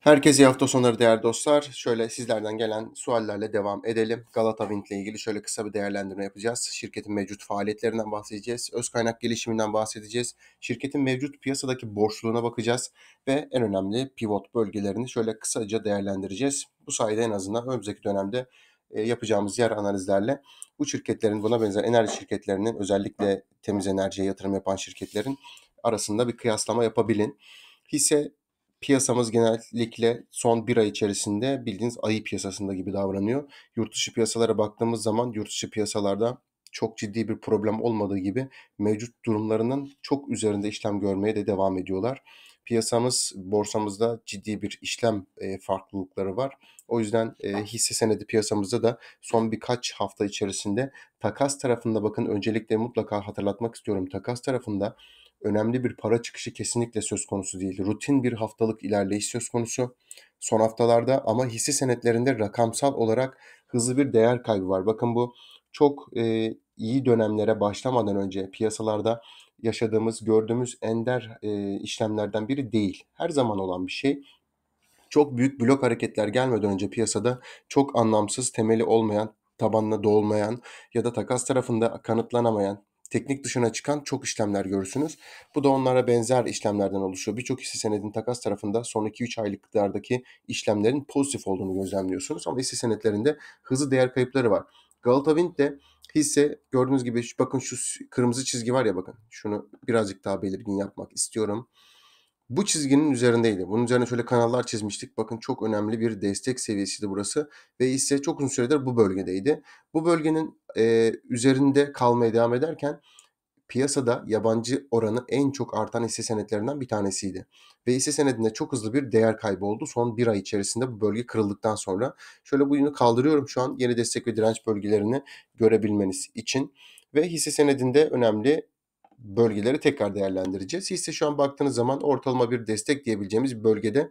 Herkese iyi hafta sonları değerli dostlar. Şöyle sizlerden gelen suallerle devam edelim. Galata Wind ile ilgili şöyle kısa bir değerlendirme yapacağız. Şirketin mevcut faaliyetlerinden bahsedeceğiz. Öz kaynak gelişiminden bahsedeceğiz. Şirketin mevcut piyasadaki borçluluğuna bakacağız. Ve en önemli pivot bölgelerini şöyle kısaca değerlendireceğiz. Bu sayede en azından önümüzdeki dönemde e, yapacağımız diğer analizlerle bu şirketlerin buna benzer enerji şirketlerinin özellikle temiz enerjiye yatırım yapan şirketlerin arasında bir kıyaslama yapabilin. Hisse Piyasamız genellikle son bir ay içerisinde bildiğiniz ayı piyasasında gibi davranıyor. Yurt dışı piyasalara baktığımız zaman yurt dışı piyasalarda çok ciddi bir problem olmadığı gibi mevcut durumlarının çok üzerinde işlem görmeye de devam ediyorlar. Piyasamız, borsamızda ciddi bir işlem e, farklılıkları var. O yüzden e, hisse senedi piyasamızda da son birkaç hafta içerisinde takas tarafında bakın öncelikle mutlaka hatırlatmak istiyorum. Takas tarafında önemli bir para çıkışı kesinlikle söz konusu değil. Rutin bir haftalık ilerleyiş söz konusu son haftalarda ama hisse senetlerinde rakamsal olarak hızlı bir değer kaybı var. Bakın bu çok e, iyi dönemlere başlamadan önce piyasalarda yaşadığımız, gördüğümüz ender e, işlemlerden biri değil. Her zaman olan bir şey. Çok büyük blok hareketler gelmeden önce piyasada çok anlamsız, temeli olmayan, tabanına dolmayan ya da takas tarafında kanıtlanamayan teknik dışına çıkan çok işlemler görürsünüz. Bu da onlara benzer işlemlerden oluşuyor. Birçok hisse senedin takas tarafında son 2-3 aylıklardaki işlemlerin pozitif olduğunu gözlemliyorsunuz. Ama hisse senetlerinde hızlı değer kayıpları var. Galata Wind de hisse gördüğünüz gibi bakın şu kırmızı çizgi var ya bakın. Şunu birazcık daha belirgin yapmak istiyorum bu çizginin üzerindeydi. Bunun üzerine şöyle kanallar çizmiştik. Bakın çok önemli bir destek seviyesiydi burası ve ise çok uzun süredir bu bölgedeydi. Bu bölgenin e, üzerinde kalmaya devam ederken piyasada yabancı oranı en çok artan hisse senetlerinden bir tanesiydi. Ve hisse senedinde çok hızlı bir değer kaybı oldu son bir ay içerisinde bu bölge kırıldıktan sonra. Şöyle bu yönü kaldırıyorum şu an yeni destek ve direnç bölgelerini görebilmeniz için. Ve hisse senedinde önemli bölgeleri tekrar değerlendireceğiz. Siz Hisse şu an baktığınız zaman ortalama bir destek diyebileceğimiz bölgede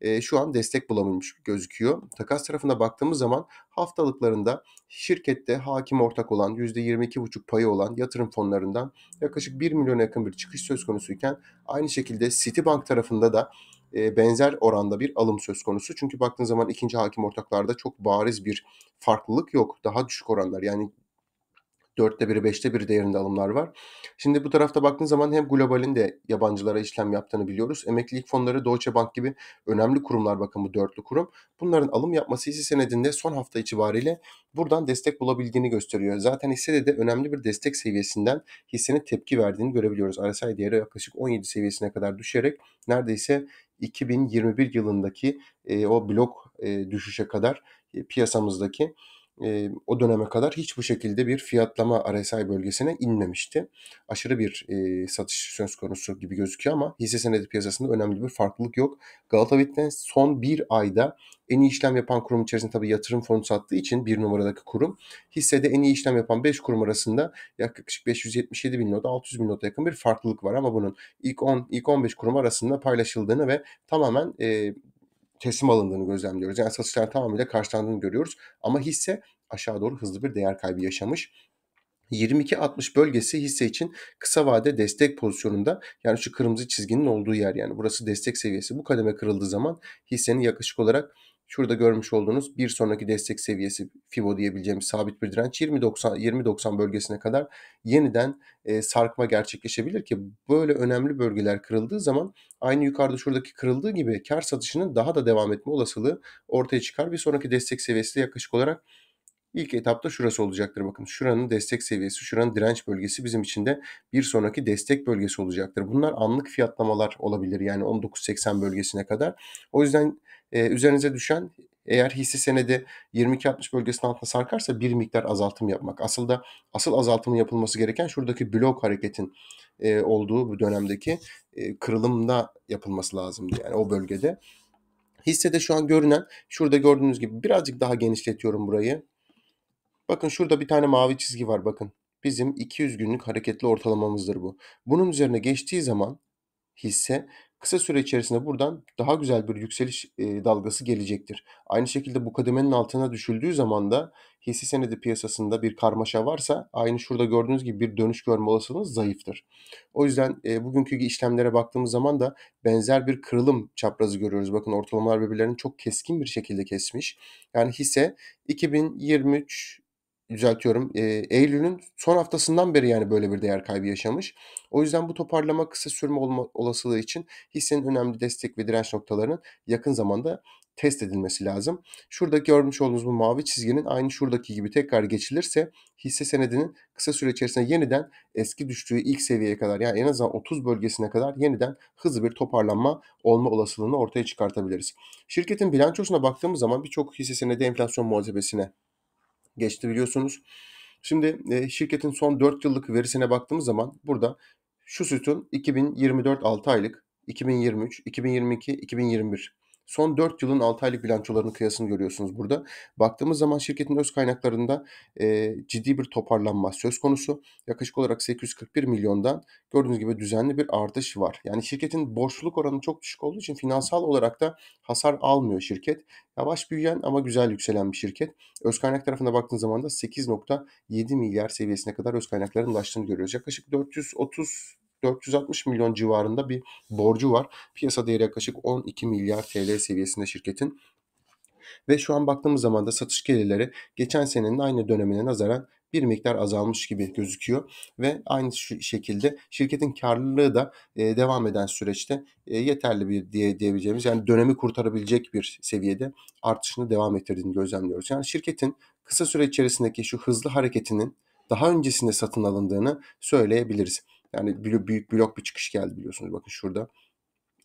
e, şu an destek bulamamış gözüküyor. Takas tarafına baktığımız zaman haftalıklarında şirkette hakim ortak olan %22,5 payı olan yatırım fonlarından yaklaşık 1 milyona yakın bir çıkış söz konusuyken aynı şekilde Citibank tarafında da e, benzer oranda bir alım söz konusu. Çünkü baktığınız zaman ikinci hakim ortaklarda çok bariz bir farklılık yok. Daha düşük oranlar yani Dörtte 1'i beşte 1'i değerinde alımlar var. Şimdi bu tarafta baktığın zaman hem globalin de yabancılara işlem yaptığını biliyoruz. Emeklilik fonları Deutsche Bank gibi önemli kurumlar bakın bu dörtlü kurum. Bunların alım yapması hisse senedinde son hafta itibariyle buradan destek bulabildiğini gösteriyor. Zaten hissede de önemli bir destek seviyesinden hissenin tepki verdiğini görebiliyoruz. RSI değeri yaklaşık 17 seviyesine kadar düşerek neredeyse 2021 yılındaki e, o blok e, düşüşe kadar e, piyasamızdaki e, o döneme kadar hiç bu şekilde bir fiyatlama RSI bölgesine inmemişti. Aşırı bir e, satış söz konusu gibi gözüküyor ama hisse senedi piyasasında önemli bir farklılık yok. Galatavit'ten son bir ayda en iyi işlem yapan kurum içerisinde tabii yatırım fonu sattığı için bir numaradaki kurum hissede en iyi işlem yapan 5 kurum arasında yaklaşık 577 bin nota 600 bin nota yakın bir farklılık var ama bunun ilk 10 ilk 15 kurum arasında paylaşıldığını ve tamamen e, teslim alındığını gözlemliyoruz. Yani satışlar tamamıyla karşılandığını görüyoruz. Ama hisse aşağı doğru hızlı bir değer kaybı yaşamış. 22.60 bölgesi hisse için kısa vade destek pozisyonunda yani şu kırmızı çizginin olduğu yer yani burası destek seviyesi bu kademe kırıldığı zaman hissenin yaklaşık olarak Şurada görmüş olduğunuz bir sonraki destek seviyesi FIBO diyebileceğimiz sabit bir direnç 20.90 20.90 bölgesine kadar yeniden e, sarkma gerçekleşebilir ki böyle önemli bölgeler kırıldığı zaman aynı yukarıda şuradaki kırıldığı gibi kar satışının daha da devam etme olasılığı ortaya çıkar. Bir sonraki destek seviyesi de yaklaşık olarak İlk etapta şurası olacaktır. Bakın şuranın destek seviyesi, şuranın direnç bölgesi bizim için de bir sonraki destek bölgesi olacaktır. Bunlar anlık fiyatlamalar olabilir yani 19.80 bölgesine kadar. O yüzden e, üzerinize düşen eğer hisse senedi 22.60 bölgesinin altına sarkarsa bir miktar azaltım yapmak. Asıl da asıl azaltımın yapılması gereken şuradaki blok hareketin e, olduğu bu dönemdeki e, kırılımda yapılması lazımdı yani o bölgede. Hissede şu an görünen şurada gördüğünüz gibi birazcık daha genişletiyorum burayı. Bakın şurada bir tane mavi çizgi var bakın. Bizim 200 günlük hareketli ortalamamızdır bu. Bunun üzerine geçtiği zaman hisse kısa süre içerisinde buradan daha güzel bir yükseliş e, dalgası gelecektir. Aynı şekilde bu kademenin altına düşüldüğü zaman da hisse senedi piyasasında bir karmaşa varsa aynı şurada gördüğünüz gibi bir dönüş görme olasılığınız zayıftır. O yüzden e, bugünkü işlemlere baktığımız zaman da benzer bir kırılım çaprazı görüyoruz. Bakın ortalamalar birbirlerini çok keskin bir şekilde kesmiş. Yani hisse 2023 düzeltiyorum. E, Eylül'ün son haftasından beri yani böyle bir değer kaybı yaşamış. O yüzden bu toparlama kısa sürme olma olasılığı için hissenin önemli destek ve direnç noktalarının yakın zamanda test edilmesi lazım. Şurada görmüş olduğunuz bu mavi çizginin aynı şuradaki gibi tekrar geçilirse hisse senedinin kısa süre içerisinde yeniden eski düştüğü ilk seviyeye kadar yani en azından 30 bölgesine kadar yeniden hızlı bir toparlanma olma olasılığını ortaya çıkartabiliriz. Şirketin bilançosuna baktığımız zaman birçok hisse senedi enflasyon muhasebesine geçti biliyorsunuz. Şimdi e, şirketin son 4 yıllık verisine baktığımız zaman burada şu sütun 2024 6 aylık, 2023, 2022, 2021 Son 4 yılın 6 aylık bilançolarının kıyasını görüyorsunuz burada. Baktığımız zaman şirketin öz kaynaklarında e, ciddi bir toparlanma söz konusu. Yaklaşık olarak 841 milyondan gördüğünüz gibi düzenli bir artış var. Yani şirketin borçluluk oranı çok düşük olduğu için finansal olarak da hasar almıyor şirket. Yavaş büyüyen ama güzel yükselen bir şirket. Öz kaynak tarafına baktığınız zaman da 8.7 milyar seviyesine kadar öz kaynakların ulaştığını görüyoruz. Yaklaşık 430 460 milyon civarında bir borcu var. Piyasa değeri yaklaşık 12 milyar TL seviyesinde şirketin. Ve şu an baktığımız zaman da satış gelirleri geçen senenin aynı dönemine nazaran bir miktar azalmış gibi gözüküyor ve aynı şekilde şirketin karlılığı da e, devam eden süreçte e, yeterli bir diye diyebileceğimiz yani dönemi kurtarabilecek bir seviyede artışını devam ettirdiğini gözlemliyoruz. Yani şirketin kısa süre içerisindeki şu hızlı hareketinin daha öncesinde satın alındığını söyleyebiliriz. Yani büyük blok bir çıkış geldi biliyorsunuz. Bakın şurada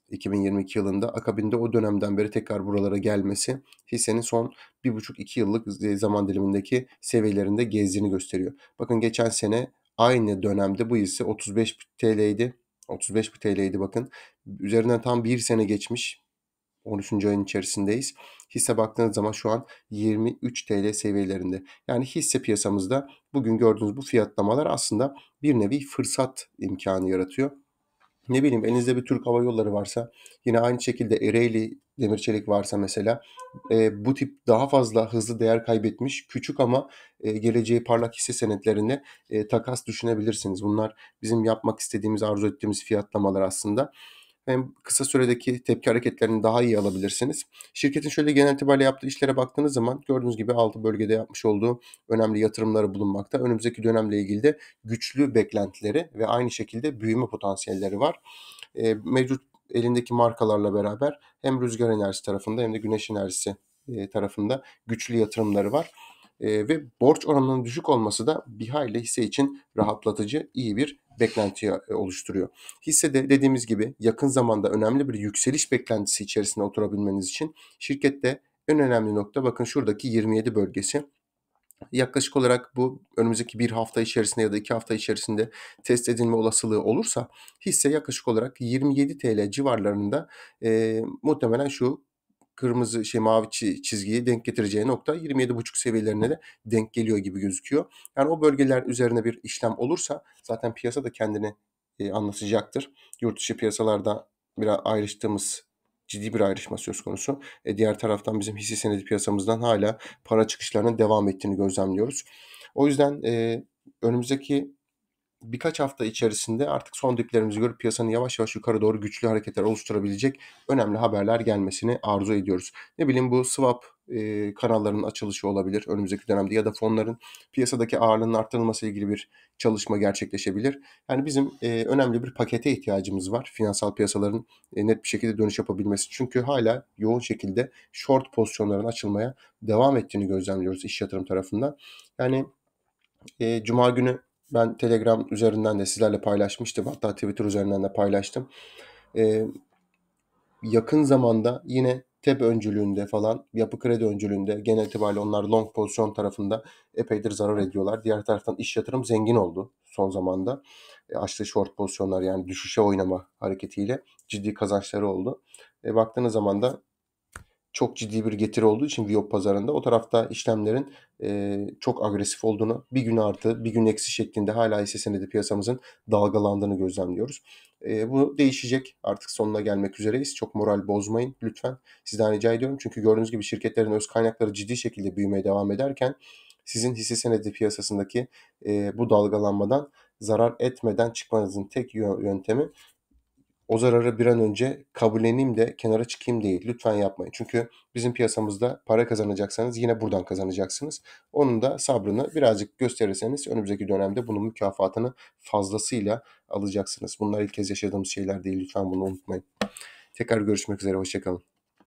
2022 yılında akabinde o dönemden beri tekrar buralara gelmesi hissenin son 1,5-2 yıllık zaman dilimindeki seviyelerinde gezdiğini gösteriyor. Bakın geçen sene aynı dönemde bu hisse 35 TL'ydi. 35 TL'ydi bakın. Üzerinden tam bir sene geçmiş. 13. ayın içerisindeyiz. Hisse baktığınız zaman şu an 23 TL seviyelerinde. Yani hisse piyasamızda bugün gördüğünüz bu fiyatlamalar aslında bir nevi fırsat imkanı yaratıyor. Ne bileyim elinizde bir Türk Hava Yolları varsa yine aynı şekilde Ereğli Demir Çelik varsa mesela e, bu tip daha fazla hızlı değer kaybetmiş küçük ama e, geleceği parlak hisse senetlerine e, takas düşünebilirsiniz. Bunlar bizim yapmak istediğimiz arzu ettiğimiz fiyatlamalar aslında hem kısa süredeki tepki hareketlerini daha iyi alabilirsiniz. Şirketin şöyle genel itibariyle yaptığı işlere baktığınız zaman gördüğünüz gibi altı bölgede yapmış olduğu önemli yatırımları bulunmakta. Önümüzdeki dönemle ilgili de güçlü beklentileri ve aynı şekilde büyüme potansiyelleri var. E, mevcut elindeki markalarla beraber hem rüzgar enerjisi tarafında hem de güneş enerjisi e, tarafında güçlü yatırımları var ve borç oranının düşük olması da bir hayli hisse için rahatlatıcı iyi bir beklenti e, oluşturuyor. Hisse de dediğimiz gibi yakın zamanda önemli bir yükseliş beklentisi içerisinde oturabilmeniz için şirkette en önemli nokta bakın şuradaki 27 bölgesi. Yaklaşık olarak bu önümüzdeki bir hafta içerisinde ya da iki hafta içerisinde test edilme olasılığı olursa hisse yaklaşık olarak 27 TL civarlarında e, muhtemelen şu kırmızı şey mavi çizgiyi denk getireceği nokta 27,5 seviyelerine de denk geliyor gibi gözüküyor. Yani o bölgeler üzerine bir işlem olursa zaten piyasa da kendini e, anlatacaktır. Yurt dışı piyasalarda biraz ayrıştığımız ciddi bir ayrışma söz konusu. E, diğer taraftan bizim hisse senedi piyasamızdan hala para çıkışlarının devam ettiğini gözlemliyoruz. O yüzden e, önümüzdeki birkaç hafta içerisinde artık son diplerimizi görüp piyasanın yavaş yavaş yukarı doğru güçlü hareketler oluşturabilecek önemli haberler gelmesini arzu ediyoruz. Ne bileyim bu swap e, kanallarının açılışı olabilir önümüzdeki dönemde ya da fonların piyasadaki ağırlığının arttırılması ilgili bir çalışma gerçekleşebilir. Yani bizim e, önemli bir pakete ihtiyacımız var finansal piyasaların e, net bir şekilde dönüş yapabilmesi. Çünkü hala yoğun şekilde short pozisyonların açılmaya devam ettiğini gözlemliyoruz iş yatırım tarafından. Yani e, Cuma günü ben Telegram üzerinden de sizlerle paylaşmıştım. Hatta Twitter üzerinden de paylaştım. Ee, yakın zamanda yine TEP öncülüğünde falan, yapı kredi öncülüğünde genel itibariyle onlar long pozisyon tarafında epeydir zarar ediyorlar. Diğer taraftan iş yatırım zengin oldu son zamanda. E, açtığı short pozisyonlar yani düşüşe oynama hareketiyle ciddi kazançları oldu. E, baktığınız zaman da çok ciddi bir getiri olduğu için Viyop pazarında o tarafta işlemlerin e, çok agresif olduğunu bir gün artı bir gün eksi şeklinde hala hisse senedi piyasamızın dalgalandığını gözlemliyoruz. E, bu değişecek artık sonuna gelmek üzereyiz. Çok moral bozmayın lütfen sizden rica ediyorum. Çünkü gördüğünüz gibi şirketlerin öz kaynakları ciddi şekilde büyümeye devam ederken sizin hisse senedi piyasasındaki e, bu dalgalanmadan zarar etmeden çıkmanızın tek yöntemi o zararı bir an önce kabulleneyim de kenara çıkayım değil. Lütfen yapmayın. Çünkü bizim piyasamızda para kazanacaksanız yine buradan kazanacaksınız. Onun da sabrını birazcık gösterirseniz önümüzdeki dönemde bunun mükafatını fazlasıyla alacaksınız. Bunlar ilk kez yaşadığımız şeyler değil. Lütfen bunu unutmayın. Tekrar görüşmek üzere. Hoşçakalın.